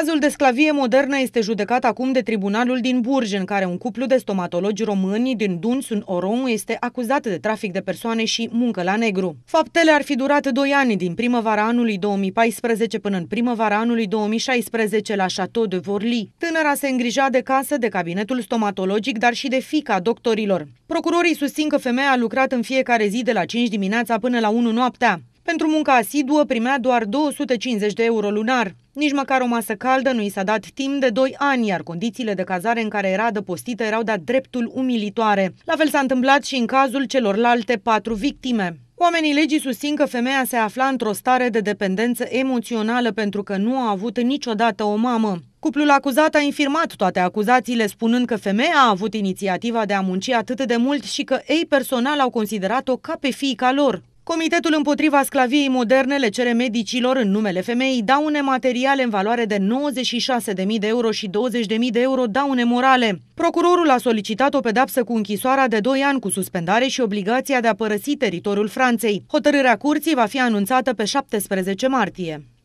Cazul de sclavie modernă este judecat acum de tribunalul din Burj, în care un cuplu de stomatologi români din Dunsun Orom este acuzat de trafic de persoane și muncă la negru. Faptele ar fi durat 2 ani din primăvara anului 2014 până în primăvara anului 2016 la Chateau de Vorli. Tânăra se îngrija de casă, de cabinetul stomatologic, dar și de fica doctorilor. Procurorii susțin că femeia a lucrat în fiecare zi de la 5 dimineața până la 1 noaptea. Pentru munca asiduă primea doar 250 de euro lunar. Nici măcar o masă caldă nu i s-a dat timp de 2 ani, iar condițiile de cazare în care era adăpostită erau de dreptul umilitoare. La fel s-a întâmplat și în cazul celorlalte patru victime. Oamenii legii susțin că femeia se afla într-o stare de dependență emoțională pentru că nu a avut niciodată o mamă. Cuplul acuzat a infirmat toate acuzațiile, spunând că femeia a avut inițiativa de a munci atât de mult și că ei personal au considerat-o ca pe fiica lor. Comitetul împotriva sclaviei moderne le cere medicilor în numele femeii daune materiale în valoare de 96.000 de euro și 20.000 de euro daune morale. Procurorul a solicitat o pedapsă cu închisoarea de 2 ani cu suspendare și obligația de a părăsi teritoriul Franței. Hotărârea curții va fi anunțată pe 17 martie.